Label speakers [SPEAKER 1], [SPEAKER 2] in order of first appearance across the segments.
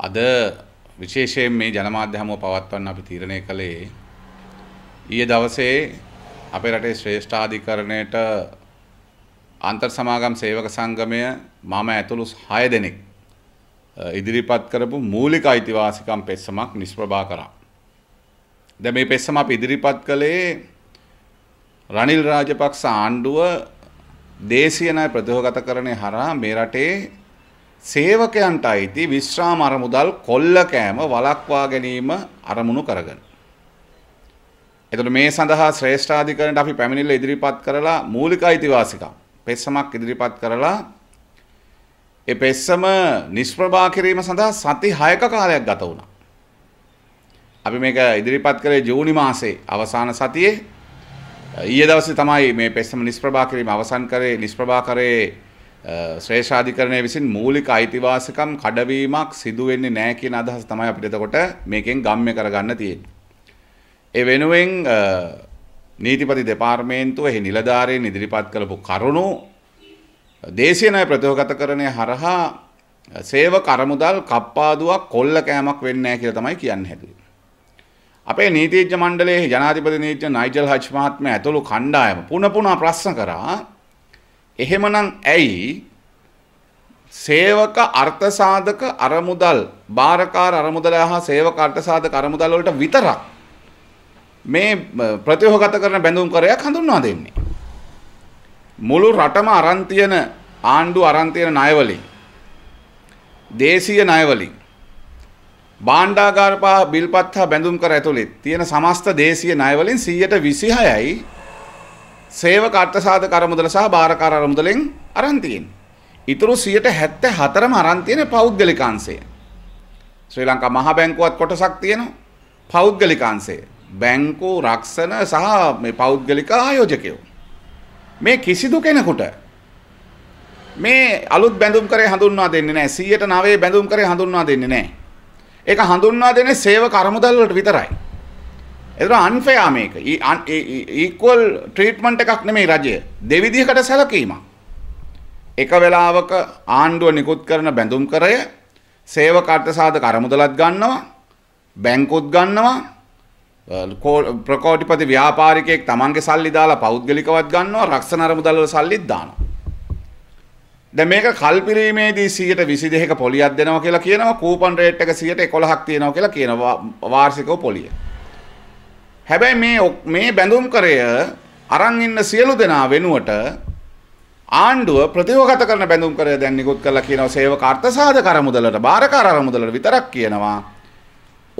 [SPEAKER 1] අද විශේෂයෙන් මේ ජනමාධ්‍ය හමුව පවත්වන්න අපි තීරණය කළේ ඊයේ දවසේ අපේ රටේ ශ්‍රේෂ්ඨාධිකරණයට අන්තර් සමාගම් සේවක සංගමය මම ඇතුළු 6 දෙනෙක් ඉදිරිපත් කරපු මූලික අයිතිවාසිකම් පෙස්සමක් නිෂ්ප්‍රභා කරා. දැන් මේ පෙස්සම අපි ඉදිරිපත් කළේ රනිල් රාජපක්ෂ ආණ්ඩුව දේශීය ණය ප්‍රතිවගතකරණය හරහා මේ රටේ සේවකයන්ට අයිති විශ්‍රාම අරමුදල් කොල්ල කෑම වළක්වා ගැනීම අරමුණු කරගෙන. එතකොට මේ සඳහා ශ්‍රේෂ්ඨාධිකරණයට අපි පැමිණිල්ල ඉදිරිපත් කරලා මූලික අයිතිවාසිකම් පෙස්සමක් ඉදිරිපත් කරලා ඒ පෙස්සම නිෂ්ප්‍රභා කිරීම සඳහා සති 6ක කාලයක් ගත වුණා. අපි මේක ඉදිරිපත් කරේ ජූනි මාසේ අවසාන සතියේ ඊයේ දවසේ තමයි මේ පෙස්සම නිෂ්ප්‍රභා කිරීම අවසන් කරේ නිෂ්ප්‍රභා කරේ ශ්‍රේෂාධිකරණය විසින් මූලික අයිතිවාසිකම් කඩවීමක් සිදු වෙන්නේ නැහැ කියන අදහස තමයි අපිට එතකොට මේකෙන් ගම්ම්‍ය කරගන්න තියෙන්නේ. ඒ වෙනුවෙන් නීතිපති දෙපාර්තමේන්තුව එහි නිලධාරීන් ඉදිරිපත් කළපු කරුණු දේශීය ණය ප්‍රතිවගතකරණය හරහා සේවක අරමුදල් කප්පාදුවක් කොල්ල කෑමක් වෙන්නේ නැහැ කියලා තමයි කියන්නේ හැදුවේ. අපේ නීතිඥ මණ්ඩලයේ ජනාධිපති නීතිඥ නයිජල් හච් මහත්මයා ඇතුළු කණ්ඩායම පුන පුනා ප්‍රශ්න කරා එහෙමනම් ඇයි සේවක අර්ථසාධක අරමුදල් භාරකාර අරමුදල හා සේවක අර්ථසාධක අරමුදල් වලට විතරක් මේ ප්‍රතිවහගත කරන බැඳුම් කරයක් හඳුන්වා දෙන්නේ. මුළු රටම අරන් තියෙන ආණ්ඩු අරන් තියෙන ණයවලින් දේශීය ණයවලින් භාණ්ඩාගාර පහ බිල්පත් හා බැඳුම් කර ඇතුළේ තියෙන සමස්ත දේශීය ණයවලින් 126යි සේවක අර්ථසාධක අරමුදල සහ බාරකාර අරමුදලෙන් අරන් තියෙන්නේ. ඊතුරු 174ම අරන් තියෙන පෞද්ගලිකාංශය. ශ්‍රී ලංකා මහා බැංකුවත් කොටසක් තියෙනවා. පෞද්ගලිකාංශය. බැංකු රක්ෂණ සහ මේ පෞද්ගලික ආයෝජකයෝ. මේ කිසිදු කෙනෙකුට මේ අලුත් බැඳුම් කරේ හඳුන්වා දෙන්නේ නැහැ. 109 බැඳුම් කරේ හඳුන්වා දෙන්නේ නැහැ. ඒක හඳුන්වා දෙන්නේ සේවක අරමුදල් වලට විතරයි. ඒතර අන්ෆෙයා මේක. ඉක්වල් ට්‍රීට්මන්ට් එකක් නෙමෙයි රජය. දෙවිධයකට සැලකීමක්. එක වෙලාවක ආණ්ඩුව නිකුත් කරන බැඳුම් කරය සේවක අර්ථසාධක අරමුදලත් ගන්නවා බැංකුත් ගන්නවා ප්‍රකෝටිපති ව්‍යාපාරිකයෙක් තමන්ගේ සල්ලි දාලා පෞද්ගලිකවත් ගන්නවා රක්ෂණ අරමුදල් වල සල්ලිත් දානවා. දැන් මේක කල්පිරීමේදී 122ක පොලියක් දෙනවා කියලා කියනවා කූපන් රේට් එක 111ක් තියෙනවා කියලා කියනවා වාර්ෂිකව පොලිය. හැබැයි මේ මේ බැඳුම් කරය අරන් ඉන්න සියලු දෙනා වෙනුවට ආණ්ඩුව ප්‍රතිවගත කරන බැඳුම් කරය දැන් නිකුත් කරලා කියනවා සේවක අර්ථසාධක අරමුදලට බාරකාර අරමුදලට විතරක් කියනවා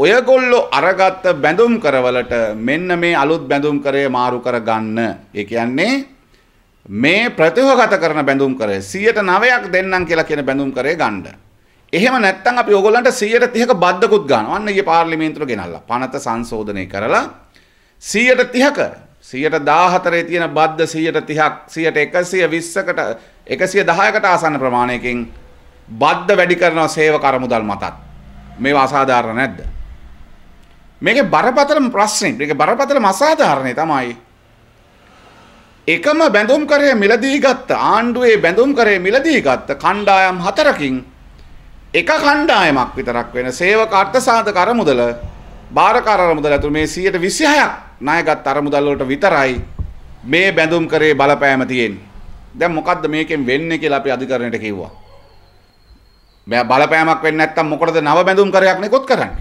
[SPEAKER 1] ඔයගොල්ලෝ අරගත්ත බැඳුම් කරවලට මෙන්න මේ අලුත් බැඳුම් කරය මාරු කරගන්න. ඒ කියන්නේ මේ ප්‍රතිවගත කරන බැඳුම් කරය 109ක් දෙන්නම් කියලා කියන බැඳුම් කරේ ගන්න. එහෙම නැත්නම් අපි ඕගොල්ලන්ට 130ක බද්දකුත් ගන්නවා. අන්න ඊයේ පාර්ලිමේන්තුවට ගෙනල්ලා. පනත සංශෝධනය කරලා සීයට තිහක සියට දාහතරේ තියෙන බද්ධ සීයට තිහක් සියට එකසිය විස්සකට එකසිය දහයකට ආසන්න ප්‍රමාණයකින් බද්ධ වැඩි කරනවා සේව කරමුදල් මතත්. මේ අසාධාරණ නැද්ද. මේක බරපතල ප්‍රශ්නෙන් එක බරපතල මසාධාරණය තමයි. එකම බැඳුම් කරය මිලදී ගත්ත ආණ්ඩුවේ බැඳුම් කරේ මිලදී ගත්ත කණ්ඩායම් හතරකින් එක කණ්ඩායමක් විතරක් වෙන සේවක අර්ථ සාධක අරමුදල භාරකාර අරමුදල ඇතුළු මේ 126ක් ණයගත් අරමුදල් වලට විතරයි මේ බැඳුම් කරේ බලපෑම තියෙන්නේ. දැන් මොකද්ද මේකෙන් වෙන්නේ කියලා අපි අධිකරණයට කිව්වා. මේ බලපෑමක් වෙන්නේ නැත්තම් මොකටද නව බැඳුම් කරයක් නිකුත් කරන්නේ?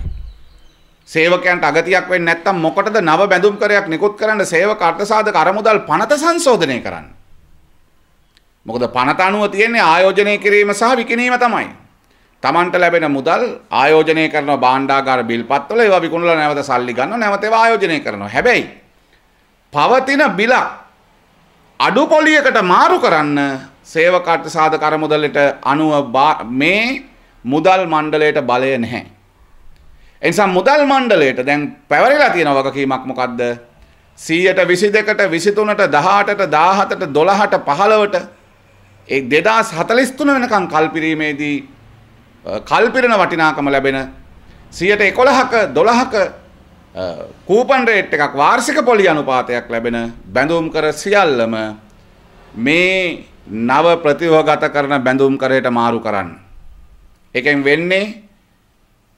[SPEAKER 1] සේවකයන්ට අගතියක් වෙන්නේ නැත්තම් මොකටද නව බැඳුම් කරයක් නිකුත් කරන්න සේවක අර්ථසාධක අරමුදල් පනත සංශෝධනය කරන්නේ? මොකද පනත අනුව තියෙන්නේ ආයෝජනය කිරීම සහ විකිණීම තමයි. තමන්ට ලැබෙන මුදල් ආයෝජනය කරන බාණ්ඩාගාර බිල්පත්වල ඒවා විකුණලා නැවත සල්ලි ගන්නවා නැවත ඒවා ආයෝජනය කරනවා. හැබැයි පවතින බිලක් අඩු පොලියකට මාරු කරන්න සේවකාර්ත සාධක අරමුදලට අනුව මේ මුදල් මණ්ඩලයට බලය නැහැ. එනිසා මුදල් මණ්ඩලයට දැන් පැවරිලා තියෙන වගකීමක් මොකද්ද? 100ට 22ට 23ට 18ට 17ට 12ට 15ට ඒ 2043 වෙනකන් කල්පිරීමේදී කල්පිරණ වටිනාකම ලැබෙන සියයට එකොළහක දොළහක කූපන් රේට් එකක් වාර්ෂික පොලි අනුපාතයක් ලැබෙන බැඳුම් කර සියල්ලම මේ නව ප්‍රතිවගත කරන බැඳුම් කරයට මාරු කරන්න. එකෙන් වෙන්නේ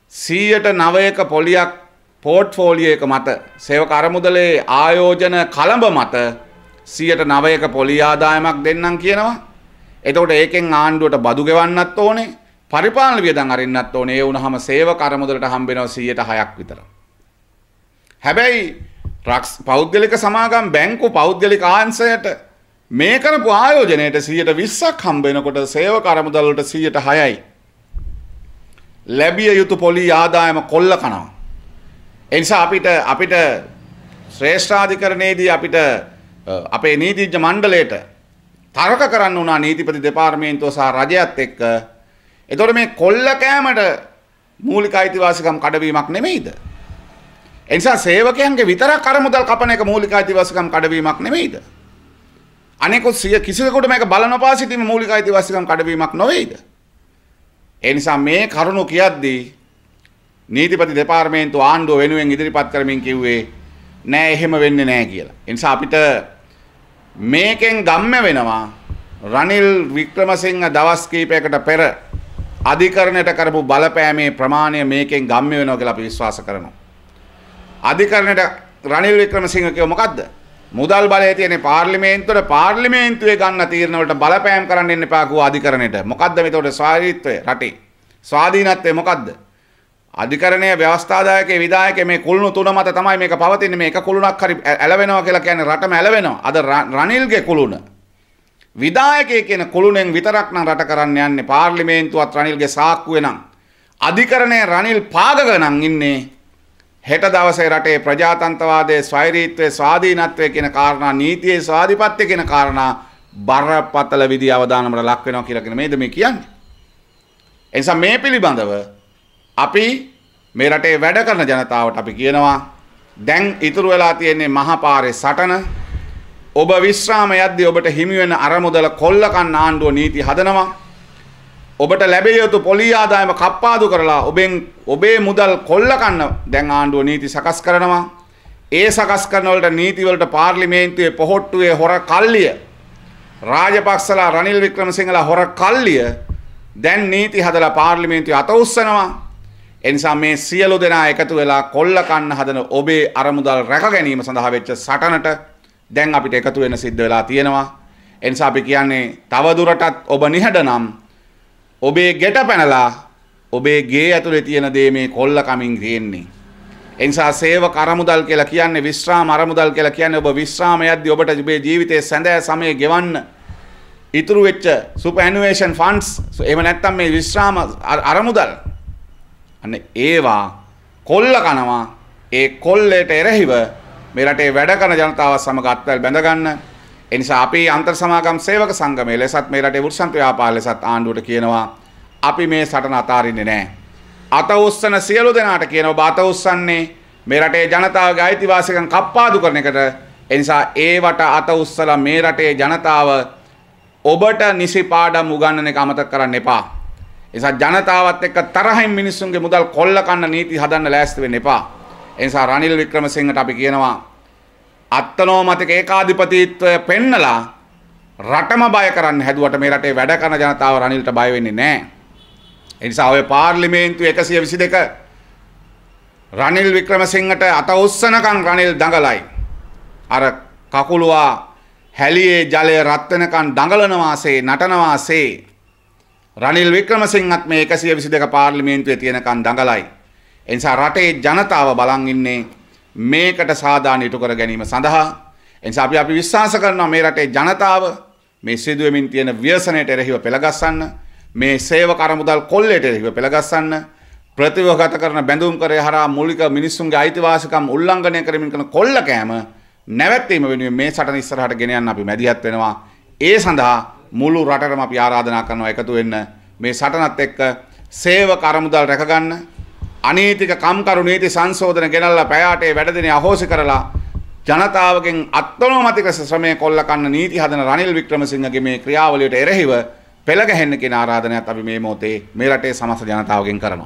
[SPEAKER 1] සීයට නවයක පොලියක් පෝට්ෆෝලියක මත සේව කරමුදලේ ආයෝජන කළඹ මත සියට නවයක පොලි ආදායමක් දෙන්නම් කියනවා. එතකොට ඒකෙන් ආණ්ඩුවට බදු ගෙවන්නත් ඕනේ පරිපාලන වියදම් අරින්නත් ඕනේ. ඒ වුණාම සේවක අරමුදලට හම්බෙනවා 106ක් විතර. හැබැයි රක්ස් පෞද්ගලික සමාගම් බැංකු පෞද්ගලික ආංශයට මේ කරපු ආයෝජනයට 120ක් හම්බ වෙනකොට සේවක අරමුදල් වලට 106යි. ලැබිය යුතු පොලි ආදායම කොල්ල කනවා. ඒ නිසා අපිට අපිට ශ්‍රේෂ්ඨාධිකරණයේදී අපිට අපේ නීතිඥ මණ්ඩලයට තරක කරන්න වුණා නීතිපති දෙපාර්තමේන්තුව සහ රජයත් එක්ක එතකොට මේ කොල්ල කෑමට මූලික අයිතිවාසිකම් කඩවීමක් නෙමෙයිද? එනිසා සේවකයන්ගේ විතරක් අරමුදල් කපන එක මූලික අයිතිවාසිකම් කඩවීමක් නෙමෙයිද? අනෙකුත් සිය කිසිවෙකුට මේක බලනපා සිටීම මූලික අයිතිවාසිකම් කඩවීමක් නොවේද? ඒ නිසා මේ කරුණු කියද්දී නීතිපති දෙපාර්තමේන්තුව ආණ්ඩුව වෙනුවෙන් ඉදිරිපත් කරමින් කිව්වේ නෑ එහෙම වෙන්නේ නෑ කියලා. ඒ නිසා අපිට මේකෙන් ගම්ම වෙනවා රනිල් වික්‍රමසිංහ දවස් කීපයකට පෙර අධිකරණයට කරපු බලපෑමේ ප්‍රමාණය මේකෙන් ගම්ම වෙනවා කියලා අපි විශ්වාස කරනවා. අධිකරණයට රනිල් වික්‍රමසිංහ කියව මොකද්ද? මුදල් බලය තියෙන පාර්ලිමේන්තුවට පාර්ලිමේන්තුවේ ගන්න තීරණ වලට බලපෑම් කරන්න ඉන්න එපා කෝ අධිකරණයට. මොකද්ද මේතකොට ස්වාධීනත්වය රටේ. ස්වාධීනත්වය මොකද්ද? අධිකරණයේ ව්‍යවස්ථාදායකේ විධායකේ මේ කුළුණු තුන මත තමයි මේක පවතින්නේ. මේ එක කුළුණක් හරි ඇලවෙනවා කියලා කියන්නේ රටම ඇලවෙනවා. අද රනිල්ගේ කුළුණ විදායකය කියන කොළුණෙන් විතරක් නම් රට කරන්න යන්නේ පාර්ලිමේන්තුවත් රනිල්ගේ සාක්කුවේ නම් අධිකරණය රනිල් පාදගෙන නම් ඉන්නේ හෙට දවසේ රටේ ප්‍රජාතන්ත්‍රවාදයේ ස්වෛරීත්වයේ ස්වාධීනත්වයේ කියන කාරණා නීතියේ ස්වාධිපත්‍ය කියන කාරණා බරපතල විදි අවදානමට ලක් වෙනවා කියලා කියන මේද මේ කියන්නේ. එනිසා මේ පිළිබඳව අපි මේ රටේ වැඩ කරන ජනතාවට අපි කියනවා දැන් ඉතුරු වෙලා තියෙන්නේ මහපාරේ සටන ඔබ විශ්‍රාම යද්දී ඔබට හිමිවෙන අරමුදල කොල්ලකන් ආණ්ඩුව නීති හදනවා. ඔබට ලැබිය යුතු පොලී ආදායම කප්පාදු කරලා ඔබෙන් ඔබේ මුදල් කොල්ලකන්න දැන් ආණ්ඩුව නීති සකස් කරනවා. ඒ සකස් කරනවලට නීතිවලට පාර්ලිමේන්තුවේ පොහොට්ටුවේ හොර කල්ලිය රාජපක්ෂලා රනිල් වික්‍රමසිංහලා හොර කල්ලිය දැන් නීති හදලා පාර්ලිමේන්තුවේ අත උස්සනවා. එනිසා මේ සියලු දෙනා එකතු වෙලා කොල්ලකන්න හදන ඔබේ අරමුදල් රැක ගැනීම සඳහා වෙච්ච සටනට දැන් අපිට එකතු වෙන සිද්ධ වෙලා තියෙනවා. එනිසා අපි කියන්නේ තව දුරටත් ඔබ නිහඬනම් ඔබේ ගැට පැනලා ඔබේ ගේ ඇතුලේ තියෙන දේ මේ කොල්ල කමින් තියෙන්නේ. එනිසා සේවක අරමුදල් කියලා කියන්නේ විශ්‍රාම අරමුදල් කියලා කියන්නේ ඔබ විශ්‍රාම යද්දී ඔබට ඔබේ ජීවිතයේ සැඳෑ සමය ගෙවන්න ඉතුරු වෙච්ච සුපර් ඇනුවේෂන් ෆන්ඩ්ස් එහෙම නැත්නම් මේ විශ්‍රාම අරමුදල් අන්න ඒවා කොල්ල කනවා ඒ කොල්ලේට එරෙහිව මේ රටේ වැඩ කරන ජනතාව සමග අත්වැල් බැඳගන්න. ඒ නිසා අපි අන්තර් සමාගම් සේවක සංගමය ලෙසත් මේ රටේ වෘත්තන්ත ව්‍යාපාර ලෙසත් ආණ්ඩුවට කියනවා අපි මේ සටන අතාරින්නේ නැහැ. අත උස්සන සියලු දෙනාට කියනවා බත උස්සන්නේ මේ රටේ ජනතාවගේ අයිතිවාසිකම් කප්පාදු කරන එකට. ඒ නිසා ඒවට අත උස්සලා මේ රටේ ජනතාව ඔබට නිසි පාඩම් උගන්නන එක අමතක කරන්න එපා. එසා ජනතාවත් එක්ක තරහින් මිනිස්සුන්ගේ මුදල් කොල්ල කන්න නීති හදන්න ලෑස්ති වෙන්න එපා. එනිසා රනිල් වික්‍රමසිංහට අපි කියනවා අත්තනෝමතික ඒකාධිපතිත්වය පෙන්නලා රටම බය කරන්න හැදුවට මේ රටේ වැඩ කරන ජනතාව රනිල්ට බය වෙන්නේ නැහැ. ඒ නිසා ඔය පාර්ලිමේන්තුව 122 රනිල් වික්‍රමසිංහට අත උස්සනකන් රනිල් දඟලයි. අර කකුලුවා හැලියේ ජලය රත් වෙනකන් දඟලන වාසේ නටන වාසේ රනිල් වික්‍රමසිංහත් මේ 122 පාර්ලිමේන්තුවේ තියෙනකන් දඟලයි. එනිසා රටේ ජනතාව බලන් ඉන්නේ මේකට සාධාරණ ඉටු කර ගැනීම සඳහා එනිසා අපි අපි විශ්වාස කරනවා මේ රටේ ජනතාව මේ සිදුවෙමින් තියෙන ව්‍යසනයට එරෙහිව පෙළගස්සන්න මේ සේවක අරමුදල් කොල්ලයට එරෙහිව පෙළගස්සන්න ප්‍රතිවගත කරන බැඳුම් කරේ හරහා මූලික මිනිසුන්ගේ අයිතිවාසිකම් උල්ලංඝනය කරමින් කරන කොල්ල කෑම නැවැත්වීම වෙනුවෙන් මේ සටන ඉස්සරහට ගෙන යන්න අපි මැදිහත් වෙනවා ඒ සඳහා මුළු රටටම අපි ආරාධනා කරනවා එකතු වෙන්න මේ සටනත් එක්ක සේවක අරමුදල් රැකගන්න අනීතික කම්කරු නීති සංශෝධන ගෙනල්ලා පැය වැඩදිනේ අහෝසි කරලා ජනතාවගෙන් අත්නෝමතික ශ්‍රමය කොල්ල කන්න නීති හදන රනිල් වික්‍රමසිංහගේ මේ ක්‍රියාවලියට එරෙහිව පෙළ ගැහෙන්න කියන ආරාධනයත් අපි මේ මොහොතේ මේ රටේ සමස්ත ජනතාවගෙන් කරනවා